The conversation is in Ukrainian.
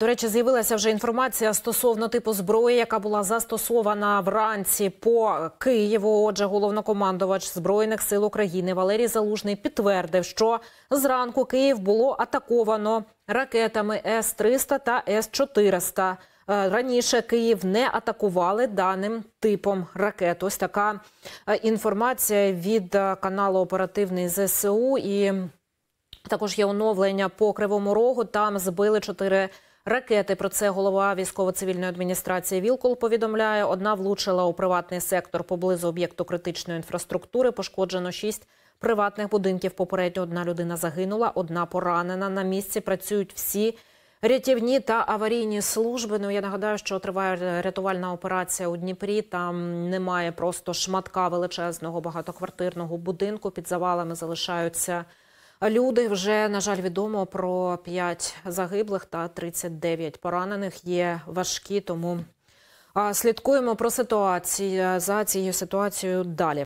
До речі, з'явилася вже інформація стосовно типу зброї, яка була застосована вранці по Києву. Отже, головнокомандувач збройних сил України Валерій Залужний підтвердив, що зранку Київ було атаковано ракетами С 300 та С 400 е, Раніше Київ не атакували даним типом ракет. Ось така е, інформація від е, каналу Оперативний ЗСУ і також є оновлення по кривому рогу. Там збили чотири ракети. Про це голова військово-цивільної адміністрації Вілкол повідомляє: одна влучила у приватний сектор поблизу об'єкту критичної інфраструктури. Пошкоджено шість приватних будинків. Попередньо одна людина загинула, одна поранена. На місці працюють всі. Рятівні та аварійні служби. Ну я нагадаю, що триває рятувальна операція у Дніпрі. Там немає просто шматка величезного багатоквартирного будинку. Під завалами залишаються люди. Вже на жаль, відомо про 5 загиблих та 39 поранених. Є важкі, тому слідкуємо про ситуацію е, за цією ситуацією далі.